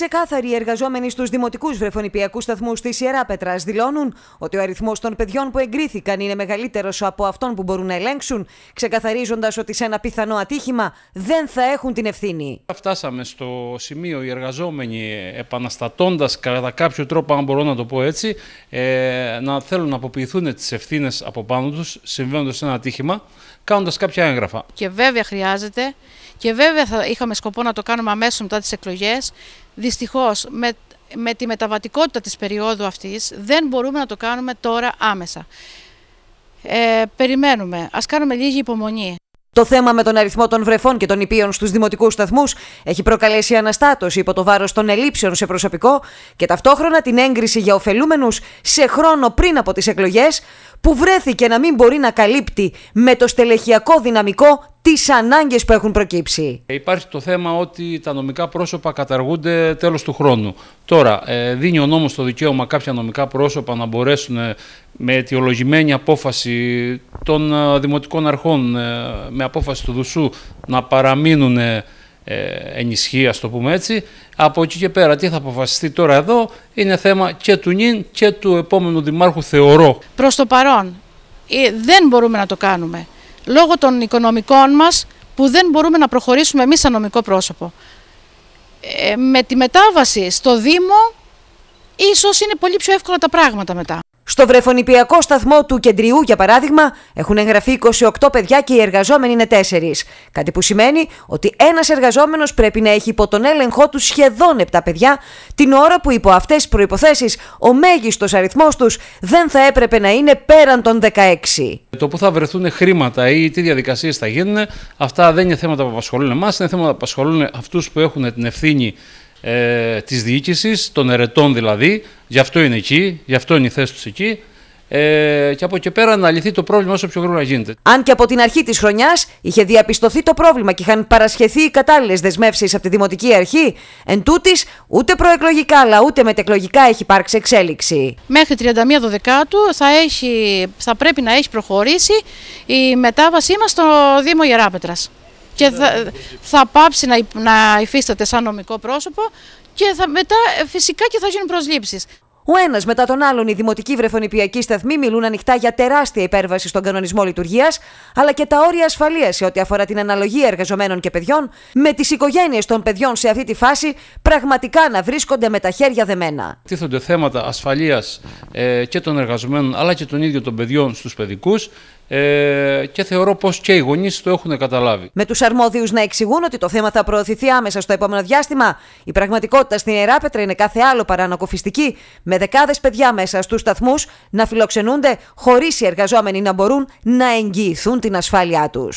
Ξεκάθαροι οι εργαζόμενοι στους δημοτικούς βρεφονιπιακούς σταθμούς τη Ιεράπετρα δηλώνουν ότι ο αριθμός των παιδιών που εγκρίθηκαν είναι μεγαλύτερος από αυτόν που μπορούν να ελέγξουν, ξεκαθαρίζοντας ότι σε ένα πιθανό ατύχημα δεν θα έχουν την ευθύνη. Φτάσαμε στο σημείο οι εργαζόμενοι, επαναστατώντας κατά κάποιο τρόπο, αν μπορώ να το πω έτσι, ε, να θέλουν να αποποιηθούν τις ευθύνες από πάνω τους, συμβαίνοντας ένα ατύχημα, κάνοντας κάποια έγγραφα. Και βέβαια χρειάζεται και βέβαια θα είχαμε σκοπό να το κάνουμε αμέσως μετά τις εκλογές, Δυστυχώς με, με τη μεταβατικότητα της περίοδου αυτής δεν μπορούμε να το κάνουμε τώρα άμεσα. Ε, περιμένουμε. Ας κάνουμε λίγη υπομονή. Το θέμα με τον αριθμό των βρεφών και των υπείων στους δημοτικούς σταθμούς έχει προκαλέσει αναστάτωση υπό το βάρος των ελήψεων σε προσωπικό και ταυτόχρονα την έγκριση για ωφελούμενους σε χρόνο πριν από τις εκλογές, που βρέθηκε να μην μπορεί να καλύπτει με το στελεχιακό δυναμικό τις ανάγκες που έχουν προκύψει. Ε, υπάρχει το θέμα ότι τα νομικά πρόσωπα καταργούνται τέλος του χρόνου. Τώρα, ε, δίνει ο νόμος το δικαίωμα κάποια νομικά πρόσωπα να μπορέσουν ε, με αιτιολογημένη απόφαση των ε, δημοτικών αρχών, ε, με απόφαση του Δουσού να παραμείνουν ε, ενισχύει, ας το πούμε έτσι. Από εκεί και πέρα, τι θα αποφασιστεί τώρα εδώ, είναι θέμα και του νυν και του επόμενου Δημάρχου, θεωρώ. Προς το παρόν, δεν μπορούμε να το κάνουμε. Λόγω των οικονομικών μας, που δεν μπορούμε να προχωρήσουμε εμείς σαν νομικό πρόσωπο. με τη μετάβαση στο Δήμο, ίσως είναι πολύ πιο εύκολα τα πράγματα μετά. Στο βρεφονιπιακό σταθμό του κεντριού, για παράδειγμα, έχουν εγγραφεί 28 παιδιά και οι εργαζόμενοι είναι 4. Κάτι που σημαίνει ότι ένας εργαζόμενος πρέπει να έχει υπό τον έλεγχό του σχεδόν 7 παιδιά, την ώρα που υπό αυτές τις προποθέσει ο μέγιστος αριθμός τους δεν θα έπρεπε να είναι πέραν των 16. Το που θα βρεθούν χρήματα ή τι διαδικασίες θα γίνουν, αυτά δεν είναι θέματα που απασχολούν εμάς, είναι θέματα που απασχολούν αυτούς που έχουν την ευθύνη ε, της διοίκησης, των ερετών δηλαδή, γι' αυτό είναι εκεί, γι' αυτό είναι η θέση τους εκεί, ε, και από εκεί πέρα να λυθεί το πρόβλημα όσο πιο γρήγορα γίνεται. Αν και από την αρχή της χρονιάς είχε διαπιστωθεί το πρόβλημα και είχαν παρασχεθεί οι κατάλληλες δεσμεύσεις από τη Δημοτική Αρχή, εν τούτης, ούτε προεκλογικά αλλά ούτε μετεκλογικά έχει υπάρξει εξέλιξη. Μέχρι 31 Δεκάτου θα, θα πρέπει να έχει προχωρήσει η μετάβασή μας στο Δήμο Ιεράπετρα και θα, θα πάψει να, να υφίσταται σαν νομικό πρόσωπο και θα, μετά ε, φυσικά και θα γίνουν προσλήψεις. Ο ένας μετά τον άλλον, οι δημοτικοί βρεφονιπιακοί σταθμοί μιλούν ανοιχτά για τεράστια υπέρβαση στον κανονισμό λειτουργίας, αλλά και τα όρια ασφαλείας σε ό,τι αφορά την αναλογία εργαζομένων και παιδιών, με τις οικογένειες των παιδιών σε αυτή τη φάση πραγματικά να βρίσκονται με τα χέρια δεμένα. Τίθονται θέματα ασφαλείας ε, και των εργαζομένων αλλά και των ίδιων των παιδιών στους παιδικούς ε, και θεωρώ πως και οι γονείς το έχουν καταλάβει. Με τους αρμόδιους να εξηγούν ότι το θέμα θα προωθηθεί άμεσα στο επόμενο διάστημα. Η πραγματικότητα στην Ιερά είναι κάθε άλλο παρά ανακοφιστική, με δεκάδες παιδιά μέσα στους σταθμούς να φιλοξενούνται χωρίς οι εργαζόμενοι να μπορούν να εγγυηθούν την ασφάλειά τους.